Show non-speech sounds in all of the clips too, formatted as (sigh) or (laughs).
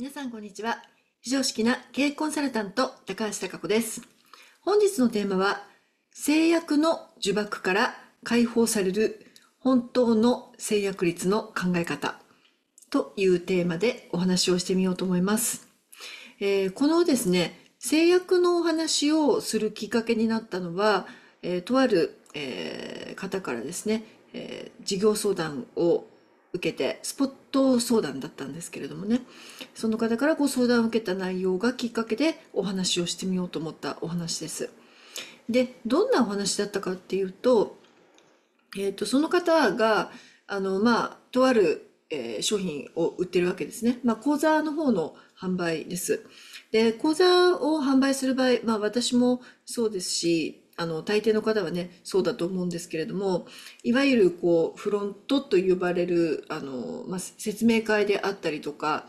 皆さんこんにちは非常識な経営コンサルタント高橋貴子です本日のテーマは制約の呪縛から解放される本当の制約率の考え方というテーマでお話をしてみようと思います、えー、このですね制約のお話をするきっかけになったのは、えー、とある、えー、方からですね、えー、事業相談を受けてスポット相談だったんですけれどもねその方からご相談を受けた内容がきっかけでお話をしてみようと思ったお話です。でどんなお話だったかっていうと,、えーと、その方があの、まあ、とある、えー、商品を売ってるわけですね、まあ、講座の方の販売です。で講座を販売する場合、まあ、私もそうですしあの大抵の方はねそうだと思うんですけれどもいわゆるこうフロントと呼ばれるあの、まあ、説明会であったりとか、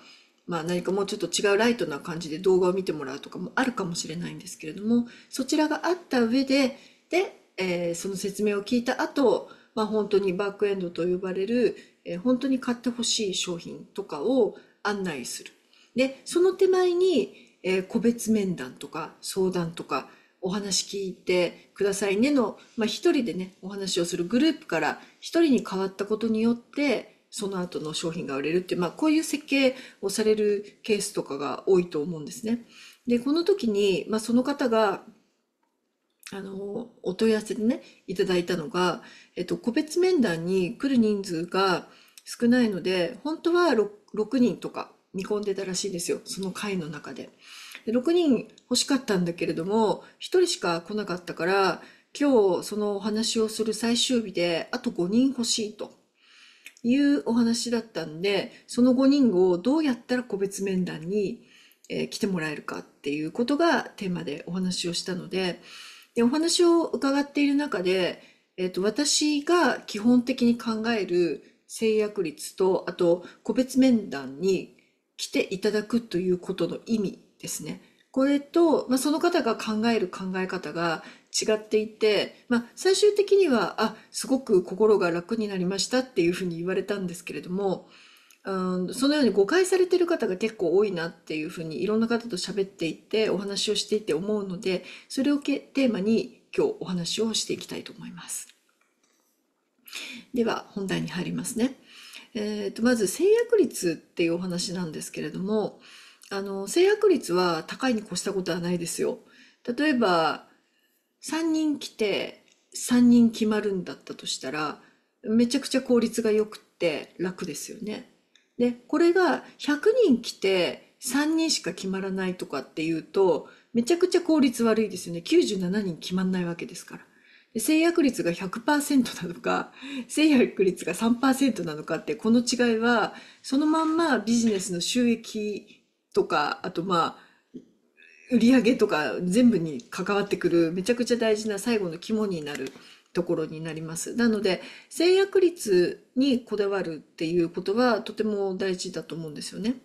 まあ、何かもうちょっと違うライトな感じで動画を見てもらうとかもあるかもしれないんですけれどもそちらがあった上でで、えー、その説明を聞いた後、まあ本当にバックエンドと呼ばれる、えー、本当に買ってほしい商品とかを案内する。でその手前に、えー、個別面談とか相談とかお話聞いてくださいねの、まあ、一人でね、お話をするグループから一人に変わったことによって、その後の商品が売れるっていう、まあ、こういう設計をされるケースとかが多いと思うんですね。で、この時に、まあ、その方が、あの、お問い合わせでね、いただいたのが、えっと、個別面談に来る人数が少ないので、本当は 6, 6人とか見込んでたらしいんですよ、その会の中で。6人欲しかったんだけれども、1人しか来なかったから、今日そのお話をする最終日で、あと5人欲しいというお話だったんで、その5人をどうやったら個別面談に、え来てもらえるかっていうことがテーマでお話をしたので、でお話を伺っている中で、えっ、と、私が基本的に考える制約率と、あと個別面談に来ていただくということの意味ですね。これと、まあ、その方が考える考え方が違っていて、まあ、最終的には、あ、すごく心が楽になりましたっていうふうに言われたんですけれども、うん、そのように誤解されてる方が結構多いなっていうふうにいろんな方と喋っていてお話をしていて思うのでそれをテーマに今日お話をしていきたいと思いますでは本題に入りますね、えーと、まず制約率っていうお話なんですけれどもあの、制約率は高いに越したことはないですよ。例えば、3人来て、3人決まるんだったとしたら、めちゃくちゃ効率が良くって楽ですよね。で、これが100人来て3人しか決まらないとかっていうと、めちゃくちゃ効率悪いですよね。97人決まんないわけですから。で制約率が100%なのか、制約率が3%なのかって、この違いは、そのまんまビジネスの収益とか、あとまあ、売り上げとか全部に関わってくるめちゃくちゃ大事な最後の肝になるところになります。なので制約率にこだわるっていうことはとても大事だと思うんですよね。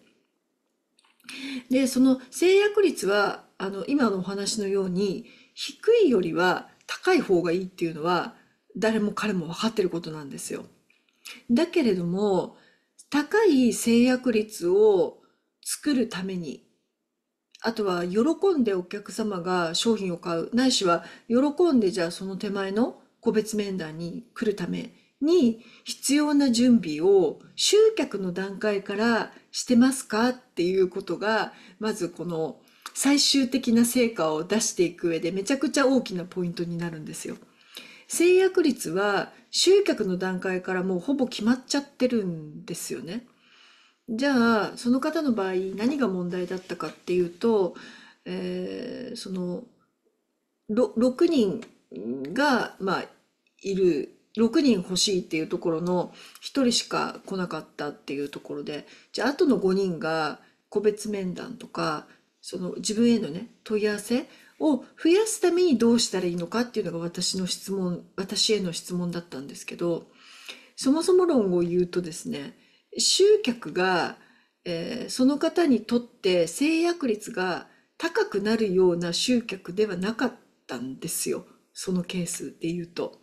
でその制約率はあの今のお話のように低いよりは高い方がいいっていうのは誰も彼も分かってることなんですよ。だけれども高い制約率を作るためにあとは喜んでお客様が商品を買うないしは喜んでじゃあその手前の個別面談に来るために必要な準備を集客の段階からしてますかっていうことがまずこの最終的な成果を出していく上でめちゃくちゃ大きなポイントになるんですよ。制約率は集客の段階からもうほぼ決まっちゃってるんですよね。じゃあ、その方の場合、何が問題だったかっていうと、えー、その、6人が、まあ、いる、6人欲しいっていうところの1人しか来なかったっていうところで、じゃあ、あとの5人が個別面談とか、その自分へのね、問い合わせを増やすためにどうしたらいいのかっていうのが私の質問、私への質問だったんですけど、そもそも論を言うとですね、集客が、えー、その方にとって制約率が高くなるような集客ではなかったんですよそのケースで言うと。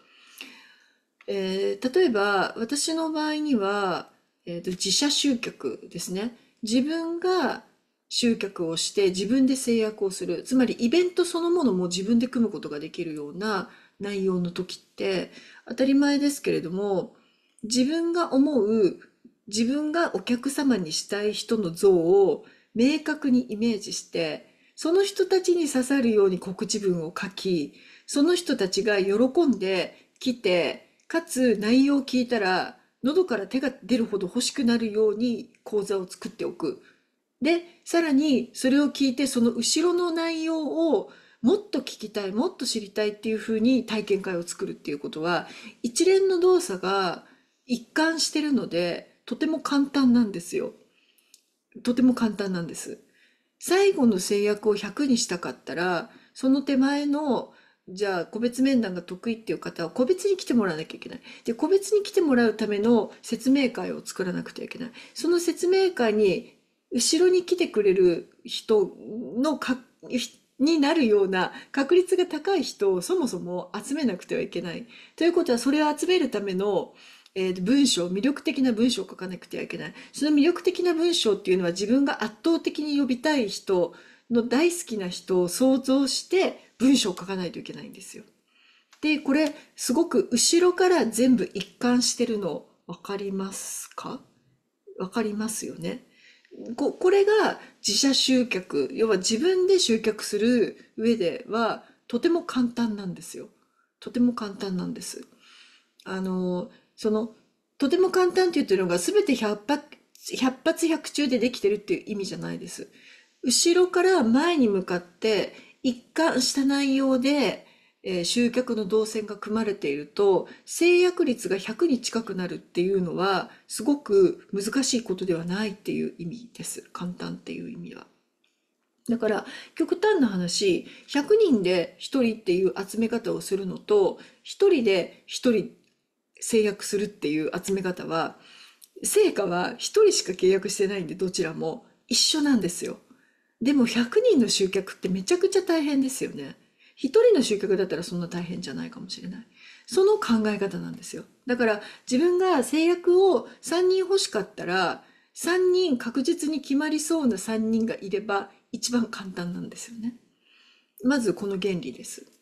えー、例えば私の場合には、えーと、自社集客ですね自分が集客をして自分で制約をするつまりイベントそのものも自分で組むことができるような内容の時って当たり前ですけれども自分が思う自分がお客様にしたい人の像を明確にイメージして、その人たちに刺さるように告知文を書き、その人たちが喜んで来て、かつ内容を聞いたら、喉から手が出るほど欲しくなるように講座を作っておく。で、さらにそれを聞いて、その後ろの内容をもっと聞きたい、もっと知りたいっていうふうに体験会を作るっていうことは、一連の動作が一貫してるので、とても簡単なんですよ。とても簡単なんです。最後の制約を100にしたかったら、その手前の、じゃあ個別面談が得意っていう方は個別に来てもらわなきゃいけない。で、個別に来てもらうための説明会を作らなくてはいけない。その説明会に、後ろに来てくれる人のか、になるような確率が高い人をそもそも集めなくてはいけない。ということは、それを集めるための、えー、文章、魅力的な文章を書かなくてはいけない。その魅力的な文章っていうのは自分が圧倒的に呼びたい人の大好きな人を想像して文章を書かないといけないんですよ。で、これすごく後ろから全部一貫してるの分かりますか分かりますよね。ここれが自社集客、要は自分で集客する上ではとても簡単なんですよ。とても簡単なんです。あの、その、とても簡単って言ってるのが全て100発、100発100中でできてるっていう意味じゃないです。後ろから前に向かって一貫した内容で、えー、集客の動線が組まれていると制約率が100に近くなるっていうのはすごく難しいことではないっていう意味です簡単っていう意味は。だから極端な話100人で1人っていう集め方をするのと1人で1人制約するっていう集め方は、成果は1人しか契約してないんで、どちらも一緒なんですよ。でも100人の集客ってめちゃくちゃ大変ですよね。1人の集客だったらそんな大変じゃないかもしれない。その考え方なんですよ。だから自分が制約を3人欲しかったら、3人確実に決まりそうな3人がいれば一番簡単なんですよね。まずこの原理です。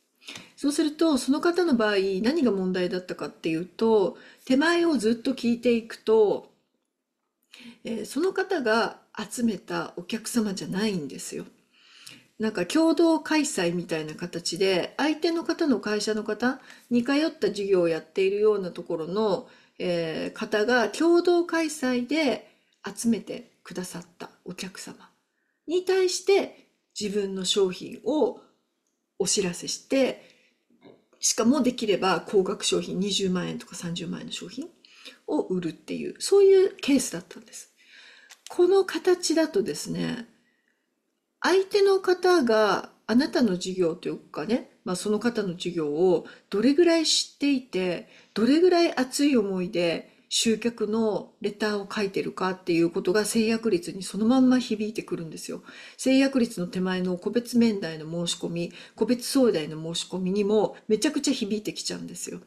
そうすると、その方の場合、何が問題だったかっていうと、手前をずっと聞いていくと、えー、その方が集めたお客様じゃないんですよ。なんか共同開催みたいな形で、相手の方の会社の方、似通った授業をやっているようなところの、えー、方が共同開催で集めてくださったお客様に対して自分の商品をお知らせして、しかもできれば高額商品20万円とか30万円の商品を売るっていう、そういうケースだったんです。この形だとですね、相手の方があなたの事業というかね、まあ、その方の事業をどれぐらい知っていて、どれぐらい熱い思いで集客のレターを書いてるかっていうことが制約率にそのまんま響いてくるんですよ。制約率の手前の個別面談の申し込み、個別相談の申し込みにもめちゃくちゃ響いてきちゃうんですよ。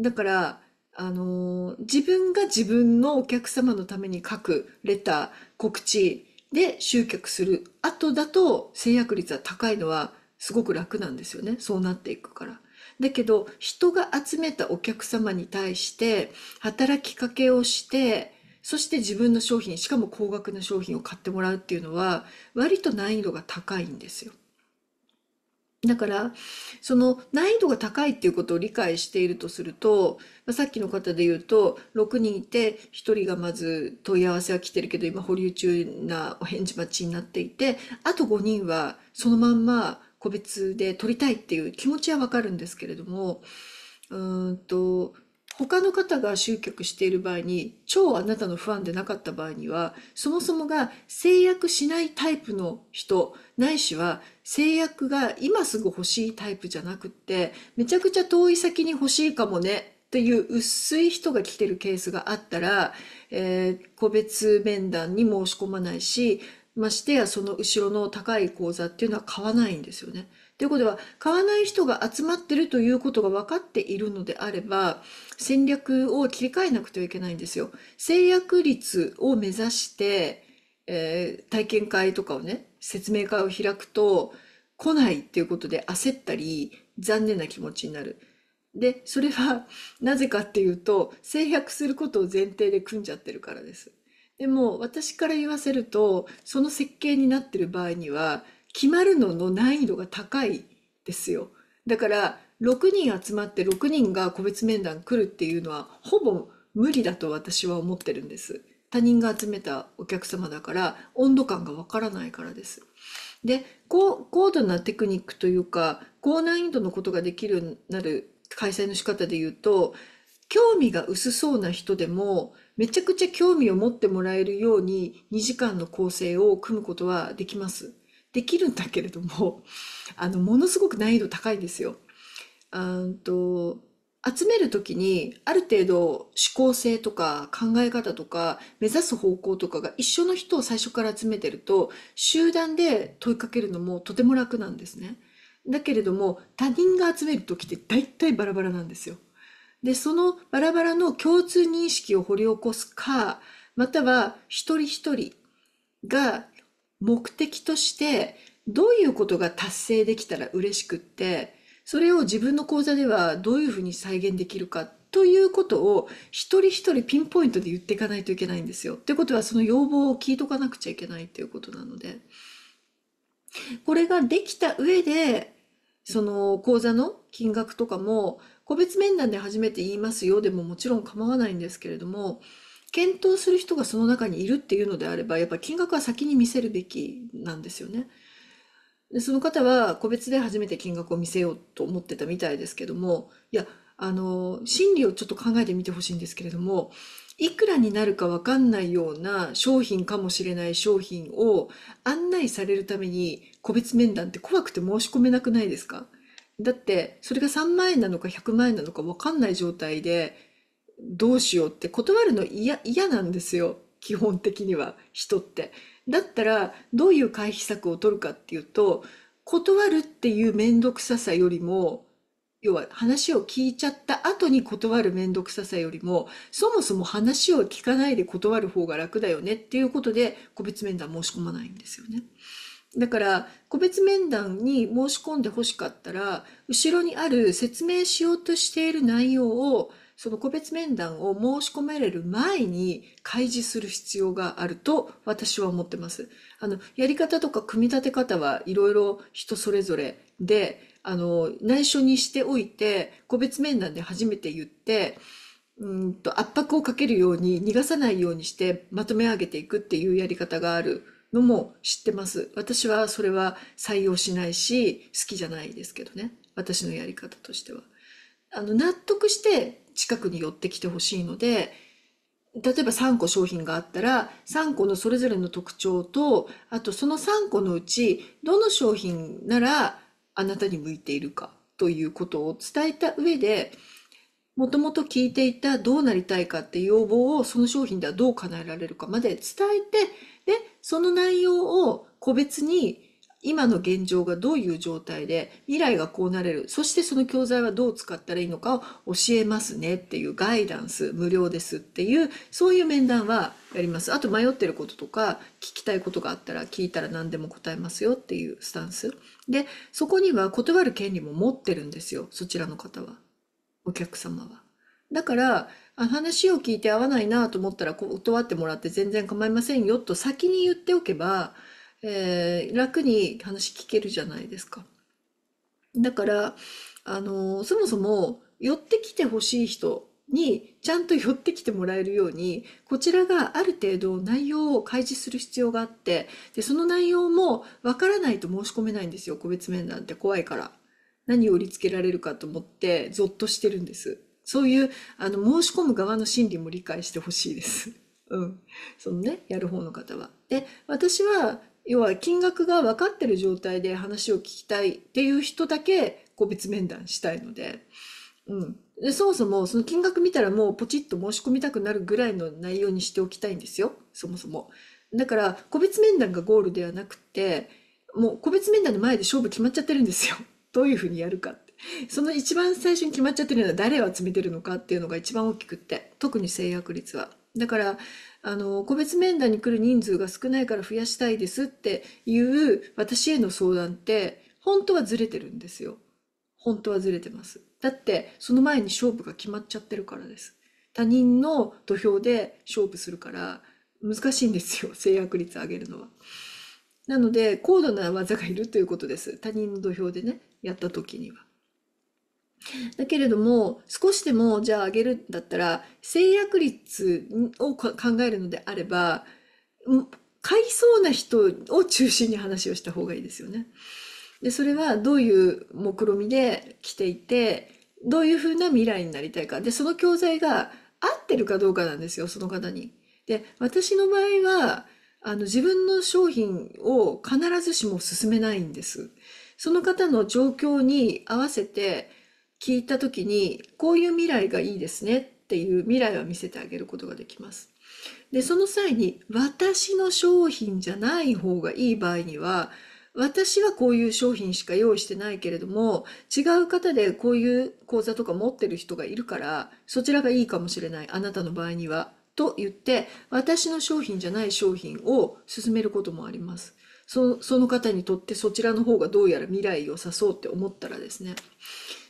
だから、あの自分が自分のお客様のために書くレター、告知で集客する後だと制約率は高いのはすごく楽なんですよね。そうなっていくから。だけど人が集めたお客様に対して働きかけをしてそして自分の商品しかも高額な商品を買ってもらうっていうのは割と難易度が高いんですよ。だからその難易度が高いっていうことを理解しているとすると、まあ、さっきの方で言うと6人いて1人がまず問い合わせは来てるけど今保留中なお返事待ちになっていてあと5人はそのまんま個別で取りたいっていう気持ちはわかるんですけれども、うんと、他の方が集客している場合に、超あなたの不安でなかった場合には、そもそもが制約しないタイプの人、ないしは制約が今すぐ欲しいタイプじゃなくって、めちゃくちゃ遠い先に欲しいかもねっていう薄い人が来てるケースがあったら、えー、個別面談に申し込まないし、ましてやその後ろの高い口座っていうのは買わないんですよね。ということは買わない人が集まってるということが分かっているのであれば戦略を切り替えなくてはいけないんですよ。制約率を目指して、えー、体験会とかをね説明会を開くと来ないっていうことで焦ったり残念な気持ちになる。でそれはなぜかっていうと制約することを前提で組んじゃってるからです。でも私から言わせるとその設計になってる場合には決まるのの難易度が高いですよ。だから6人集まって6人が個別面談来るっていうのはほぼ無理だと私は思ってるんです。他人が集めたお客様だから温度感がわからないからです。で高高度なテクニックというか高難易度のことができるようになる開催の仕方で言うと興味が薄そうな人でも、めちゃくちゃ興味を持ってもらえるように2時間の構成を組むことはできます。できるんだけれども、(laughs) あの、ものすごく難易度高いですよ。んと、集める時にある程度思考性とか考え方とか目指す方向とかが一緒の人を最初から集めてると集団で問いかけるのもとても楽なんですね。だけれども他人が集める時って大体バラバラなんですよ。で、そのバラバラの共通認識を掘り起こすか、または一人一人が目的としてどういうことが達成できたら嬉しくって、それを自分の講座ではどういうふうに再現できるかということを一人一人ピンポイントで言っていかないといけないんですよ。ってことはその要望を聞いとかなくちゃいけないっていうことなので。これができた上で、その講座の金額とかも個別面談で初めて言いますよでももちろん構わないんですけれども、検討する人がその中にいるっていうのであれば、やっぱ金額は先に見せるべきなんですよね。でその方は個別で初めて金額を見せようと思ってたみたいですけども、いや、あの、心理をちょっと考えてみてほしいんですけれども、いくらになるかわかんないような商品かもしれない商品を案内されるために個別面談って怖くて申し込めなくないですかだってそれが3万円なのか100万円なのか分かんない状態でどうしようって断るの嫌なんですよ基本的には人って。だったらどういう回避策を取るかっていうと断るっていう面倒くささよりも要は話を聞いちゃった後に断る面倒くささよりもそもそも話を聞かないで断る方が楽だよねっていうことで個別面談申し込まないんですよね。だから個別面談に申し込んでほしかったら後ろにある説明しようとしている内容をその個別面談を申し込めれる前に開示する必要があると私は思ってます。あのやり方とか組み立て方はいろいろ人それぞれであの内緒にしておいて個別面談で初めて言ってうんと圧迫をかけるように逃がさないようにしてまとめ上げていくっていうやり方がある。のも知ってます。私はそれは採用しないし、好きじゃないですけどね。私のやり方としては。あの、納得して近くに寄ってきてほしいので、例えば3個商品があったら、3個のそれぞれの特徴と、あとその3個のうち、どの商品ならあなたに向いているかということを伝えた上で、もともと聞いていたどうなりたいかっていう要望をその商品ではどう叶えられるかまで伝えて、で、その内容を個別に今の現状がどういう状態で未来がこうなれるそしてその教材はどう使ったらいいのかを教えますねっていうガイダンス無料ですっていうそういう面談はやりますあと迷ってることとか聞きたいことがあったら聞いたら何でも答えますよっていうスタンスでそこには断る権利も持ってるんですよそちらの方はお客様は。だから、話を聞いて合わないなと思ったら断ってもらって全然構いませんよと先に言っておけば、えー、楽に話聞けるじゃないですか。だから、あのー、そもそも寄ってきてほしい人にちゃんと寄ってきてもらえるようにこちらがある程度内容を開示する必要があってでその内容もわからないと申し込めないんですよ個別面談って怖いから。何を売りつけられるかと思ってゾッとしてるんです。そういうあの申し込む側の心理も理解してほしいです。(laughs) うん。そのね、やる方の方は。で、私は要は金額が分かってる状態で話を聞きたいっていう人だけ個別面談したいので、うん。でそもそもその金額見たらもうポチッと申し込みたくなるぐらいの内容にしておきたいんですよ。そもそも。だから個別面談がゴールではなくて、もう個別面談の前で勝負決まっちゃってるんですよ。どういうふうにやるかってその一番最初に決まっちゃってるのは誰を集めてるのかっていうのが一番大きくって特に制約率は。だからあの個別面談に来る人数が少ないから増やしたいですっていう私への相談って本当はずれてるんですよ。本当はずれてます。だってその前に勝負が決まっちゃってるからです。他人の土俵で勝負するから難しいんですよ制約率上げるのは。なので高度な技がいるということです他人の土俵でねやった時には。だけれども少しでもじゃあ上げるんだったら制約率を考えるのであれば買いそうな人を中心に話をした方がいいですよね。でそれはどういう目論見みで来ていてどういうふうな未来になりたいかでその教材が合ってるかどうかなんですよその方に。で私の場合はあの自分の商品を必ずしも勧めないんです。その方の状況に合わせて聞いた時にこういう未来がいいですねっていう未来は見せてあげることができます。でその際に私の商品じゃない方がいい場合には私はこういう商品しか用意してないけれども違う方でこういう講座とか持ってる人がいるからそちらがいいかもしれないあなたの場合にはと言って私の商品じゃない商品を勧めることもあります。その方にとってそちらの方がどうやら未来を指そうって思ったらですね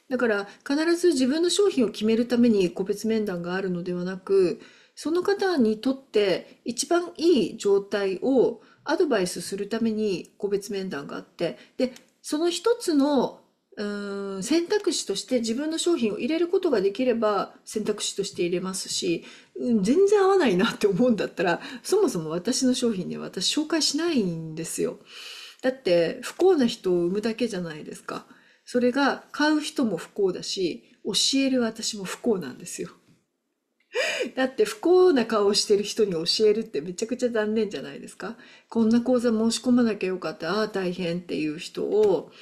だから必ず自分の商品を決めるために個別面談があるのではなくその方にとって一番いい状態をアドバイスするために個別面談があってでその一つのうん選択肢として自分の商品を入れることができれば選択肢として入れますし、うん、全然合わないなって思うんだったらそもそも私の商品には私紹介しないんですよ。だって不幸な人を生むだけじゃないですか。それが買う人も不幸だし教える私も不幸なんですよ。(laughs) だって不幸な顔をしてる人に教えるってめちゃくちゃ残念じゃないですか。こんな講座申し込まなきゃよかったああ大変っていう人を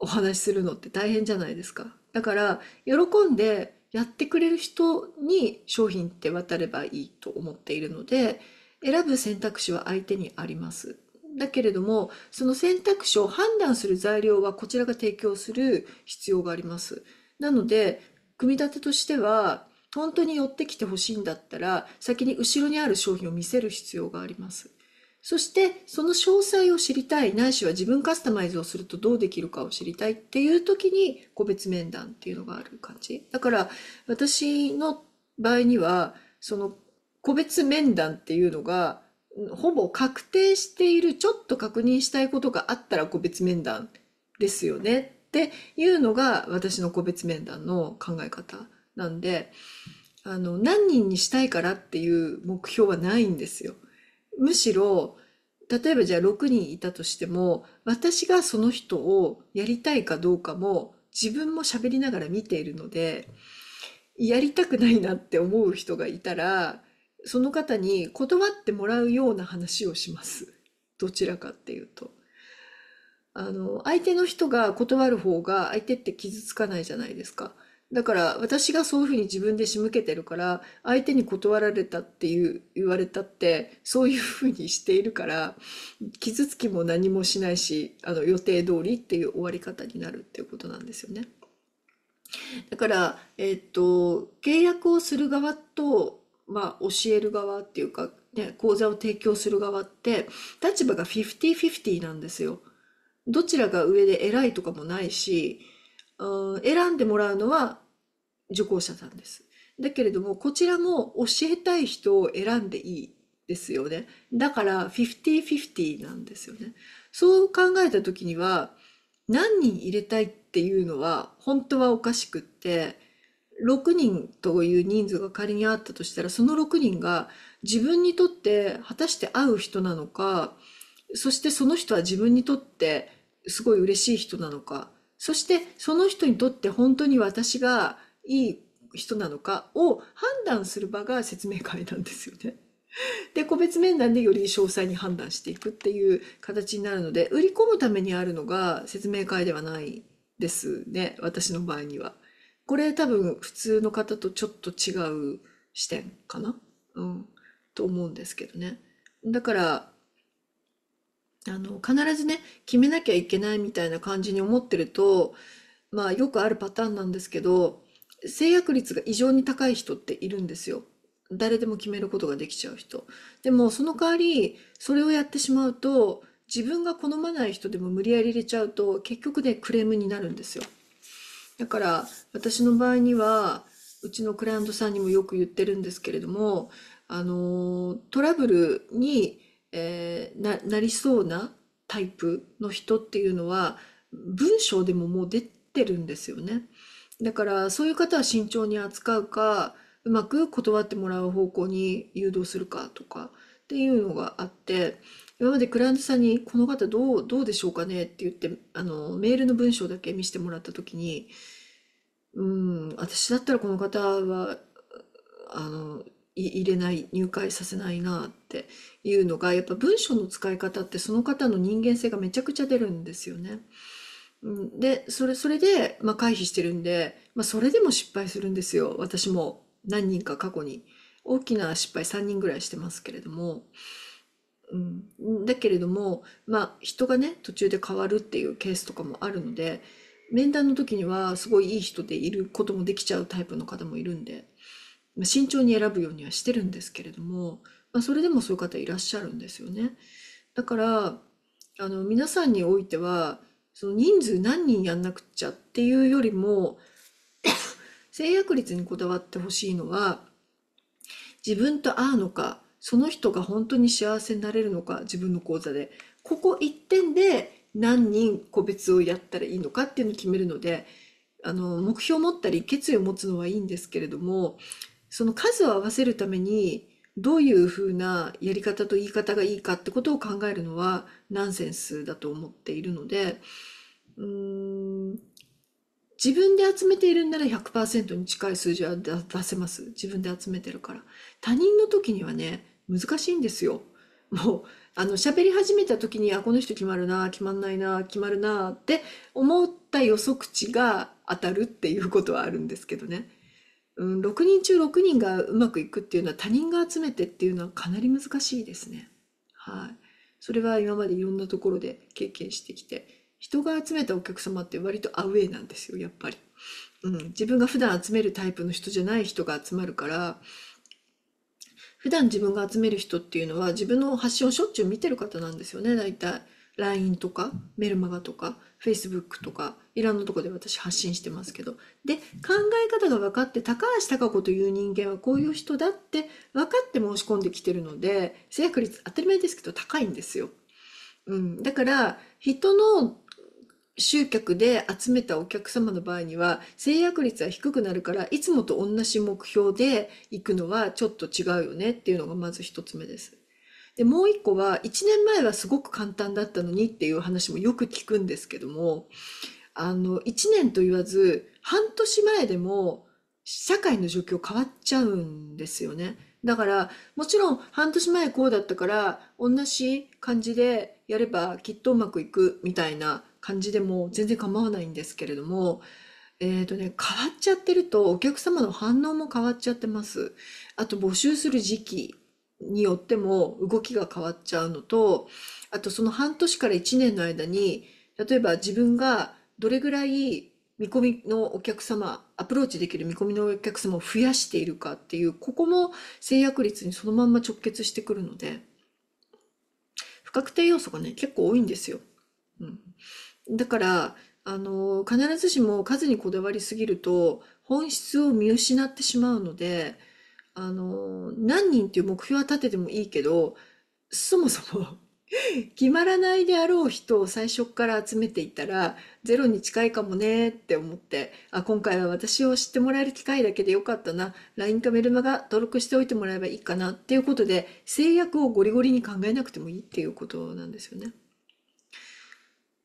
お話しするのって大変じゃないですか。だから喜んでやってくれる人に商品って渡ればいいと思っているので選ぶ選択肢は相手にあります。だけれどもその選択肢を判断する材料はこちらが提供する必要があります。なので組み立てとしては本当に寄ってきてほしいんだったら先に後ろにある商品を見せる必要があります。そしてその詳細を知りたいないしは自分カスタマイズをするとどうできるかを知りたいっていう時に個別面談っていうのがある感じだから私の場合にはその個別面談っていうのがほぼ確定しているちょっと確認したいことがあったら個別面談ですよねっていうのが私の個別面談の考え方なんであの何人にしたいからっていう目標はないんですよ。むしろ、例えばじゃあ6人いたとしても、私がその人をやりたいかどうかも自分も喋りながら見ているので、やりたくないなって思う人がいたら、その方に断ってもらうような話をします。どちらかっていうと。あの、相手の人が断る方が相手って傷つかないじゃないですか。だから私がそういうふうに自分で仕向けてるから相手に断られたっていう言われたってそういうふうにしているから傷つきも何もしないしあの予定通りっていう終わり方になるっていうことなんですよね。だから、えっと契約をする側と、まあ、教える側っていうか、ね、講座を提供する側って立場が50-50なんですよ。どちらが上で偉いとかもないし、うん、選んでもらうのは受講者さんです。だけれども、こちらも教えたい人を選んでいいですよね。だから、50-50なんですよね。そう考えた時には、何人入れたいっていうのは、本当はおかしくって、6人という人数が仮にあったとしたら、その6人が自分にとって果たして会う人なのか、そしてその人は自分にとってすごい嬉しい人なのか、そしてその人にとって本当に私がいい人なのかを判断する場が説明会なんですよね。(laughs) で個別面談でより詳細に判断していくっていう形になるので売り込むためにあるのが説明会ではないですね私の場合には。これ多分普通の方とちょっと違う視点かな、うん、と思うんですけどね。だからあの必ずね決めなきゃいけないみたいな感じに思ってるとまあよくあるパターンなんですけど制約率が異常に高い人っているんですよ。誰でも決めることができちゃう人。でもその代わりそれをやってしまうと自分が好まない人でも無理やり入れちゃうと結局ねクレームになるんですよ。だから私の場合にはうちのクライアントさんにもよく言ってるんですけれどもあのトラブルに、えー、ななりそうなタイプの人っていうのは文章でももう出てるんですよね。だからそういう方は慎重に扱うかうまく断ってもらう方向に誘導するかとかっていうのがあって今までクライアントさんに「この方どうどうでしょうかね?」って言ってあのメールの文章だけ見せてもらった時にうん私だったらこの方はあの入れない入会させないなっていうのがやっぱ文章の使い方ってその方の人間性がめちゃくちゃ出るんですよね。うん、で、それ、それで、まあ、回避してるんで、まあ、それでも失敗するんですよ。私も何人か過去に。大きな失敗3人ぐらいしてますけれども。うん、だけれども、まあ、人がね、途中で変わるっていうケースとかもあるので、面談の時にはすごいいい人でいることもできちゃうタイプの方もいるんで、まあ、慎重に選ぶようにはしてるんですけれども、まあ、それでもそういう方いらっしゃるんですよね。だから、あの、皆さんにおいては、その人数何人やんなくっちゃっていうよりも (coughs) 制約率にこだわってほしいのは自分と合うのかその人が本当に幸せになれるのか自分の講座でここ1点で何人個別をやったらいいのかっていうのを決めるのであの目標を持ったり決意を持つのはいいんですけれどもその数を合わせるためにどういうふうなやり方と言い方がいいかってことを考えるのはナンセンスだと思っているのでうん自分で集めているんなら100%に近い数字は出せます自分で集めてるから他人の時にはね難しいんですよもうあの喋り始めた時にあこの人決まるな決まんないな決まるなって思った予測値が当たるっていうことはあるんですけどね。うん、6人中6人がうまくいくっていうのは他人が集めてっていうのはかなり難しいですね。はい、それは今までいろんなところで経験してきて人が集めたお客様って割とアウェーなんですよやっぱり、うん。自分が普段集めるタイプの人じゃない人が集まるから普段自分が集める人っていうのは自分の発信をしょっちゅう見てる方なんですよね大体 LINE とかメルマガとか Facebook とかいろんなとこで私発信してますけど。で、考え方が分かって、高橋貴子という人間はこういう人だって分かって申し込んできてるので、制約率当たり前ですけど高いんですよ。うん。だから、人の集客で集めたお客様の場合には制約率は低くなるからいつもと同じ目標で行くのはちょっと違うよねっていうのがまず一つ目です。で、もう一個は、1年前はすごく簡単だったのにっていう話もよく聞くんですけども、あの、1年と言わず、半年前でも、社会の状況変わっちゃうんですよね。だから、もちろん半年前こうだったから、同じ感じでやればきっとうまくいくみたいな感じでも全然構わないんですけれども、えっ、ー、とね、変わっちゃってるとお客様の反応も変わっちゃってます。あと募集する時期によっても動きが変わっちゃうのと、あとその半年から1年の間に、例えば自分がどれぐらい見込みのお客様、アプローチできる見込みのお客様を増やしているかっていう、ここも制約率にそのまんま直結してくるので、不確定要素がね、結構多いんですよ。うん。だから、あの、必ずしも数にこだわりすぎると、本質を見失ってしまうので、あの、何人っていう目標は立ててもいいけど、そもそも (laughs) 決まらないであろう人を最初から集めていたら、ゼロに近いかもねって思って、あ、今回は私を知ってもらえる機会だけでよかったな、LINE かメルマガ登録しておいてもらえばいいかなっていうことで、制約をゴリゴリに考えなくてもいいっていうことなんですよね。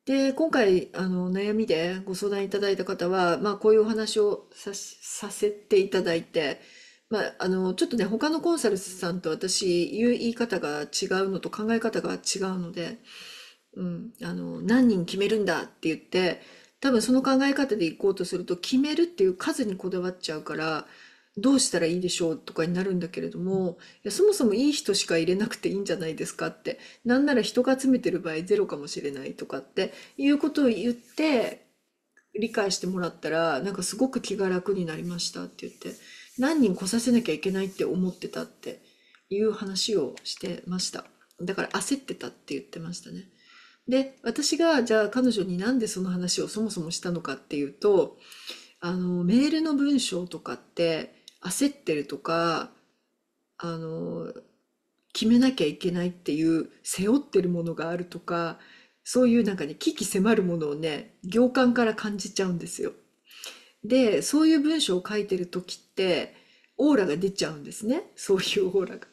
で、今回、あの、悩みでご相談いただいた方は、まあ、こういうお話をさせていただいて、まあ、あの、ちょっとね、他のコンサルさんと私、言う言い方が違うのと考え方が違うので、うん、あの、何人決めるんだって言って、多分その考え方でいこうとすると、決めるっていう数にこだわっちゃうから、どうしたらいいでしょうとかになるんだけれども、いやそもそもいい人しか入れなくていいんじゃないですかって、なんなら人が集めてる場合ゼロかもしれないとかっていうことを言って、理解してもらったら、なんかすごく気が楽になりましたって言って。何人来させなきゃいけないって思ってたっていう話をしてました。だから焦ってたって言ってましたね。で、私がじゃあ彼女に何でその話をそもそもしたのかっていうと、あの、メールの文章とかって焦ってるとか、あの、決めなきゃいけないっていう背負ってるものがあるとか、そういうなんかね、危機迫るものをね、行間から感じちゃうんですよ。で、そういう文章を書いてる時って、オーラが出ちゃうんですね。そういうオーラが。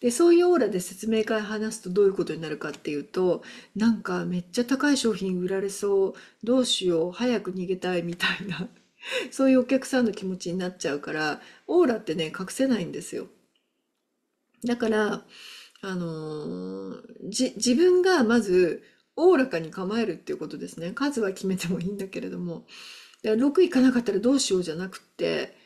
で、そういうオーラで説明会話すとどういうことになるかっていうと、なんかめっちゃ高い商品売られそう、どうしよう、早く逃げたいみたいな、(laughs) そういうお客さんの気持ちになっちゃうから、オーラってね、隠せないんですよ。だから、あのじ、自分がまず、おおらかに構えるっていうことですね。数は決めてもいいんだけれども、で6いかなかったらどうしようじゃなくて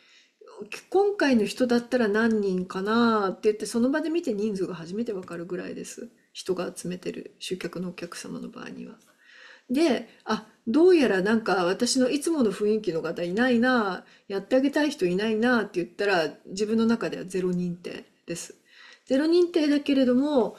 今回の人だったら何人かなって言ってその場で見て人数が初めて分かるぐらいです人が集めてる集客のお客様の場合には。であどうやらなんか私のいつもの雰囲気の方いないなやってあげたい人いないなって言ったら自分の中ではゼロ認定です。ゼロ認定だけれども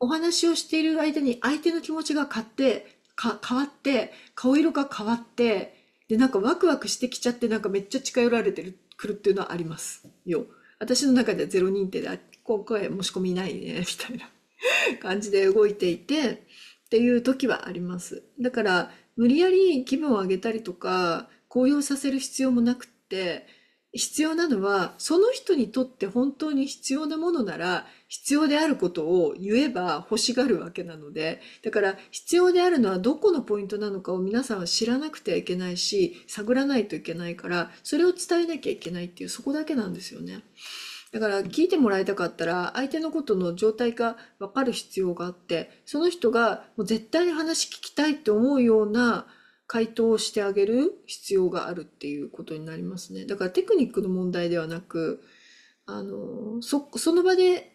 お話をしている間に相手の気持ちが変って変わって顔色が変わってで、なんかワクワクしてきちゃって、なんかめっちゃ近寄られてる、くるっていうのはありますよ。私の中ではゼロ認定で、あ、今回申し込みないね、みたいな (laughs) 感じで動いていて、っていう時はあります。だから、無理やり気分を上げたりとか、高揚させる必要もなくって、必要なのは、その人にとって本当に必要なものなら、必要であることを言えば欲しがるわけなので、だから必要であるのはどこのポイントなのかを皆さんは知らなくてはいけないし、探らないといけないから、それを伝えなきゃいけないっていう、そこだけなんですよね。だから聞いてもらいたかったら相手のことの状態が分かる必要があってその人がもう絶対に話聞きたいって思うような回答してあげる必要があるっていうことになりますね。だからテクニックの問題ではなく、あの、そ、その場で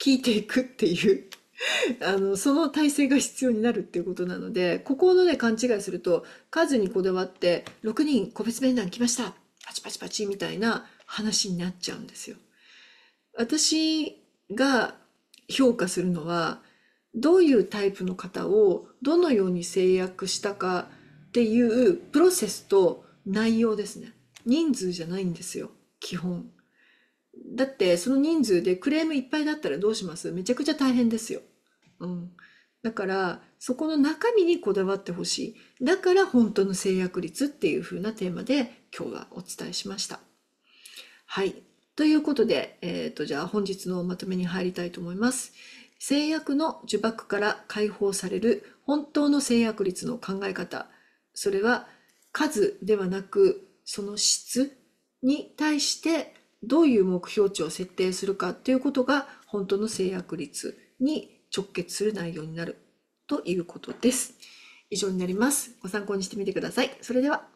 聞いていくっていう (laughs) あの、その体制が必要になるっていうことなので、ここのね、勘違いすると、数にこだわって、6人個別面談来ましたパチパチパチみたいな話になっちゃうんですよ。私が評価するのは、どういうタイプの方をどのように制約したかっていうプロセスと内容ですね人数じゃないんですよ基本だってその人数でクレームいっぱいだったらどうしますめちゃくちゃ大変ですよ、うん、だからそこの中身にこだわってほしいだから本当の制約率っていう風なテーマで今日はお伝えしましたはいということで、えーとじゃあ本日のまとめに入りたいと思います。制約の呪縛から解放される本当の制約率の考え方それは数ではなくその質に対してどういう目標値を設定するかということが本当の制約率に直結する内容になるということです。以上になります。ご参考にしてみてください。それでは。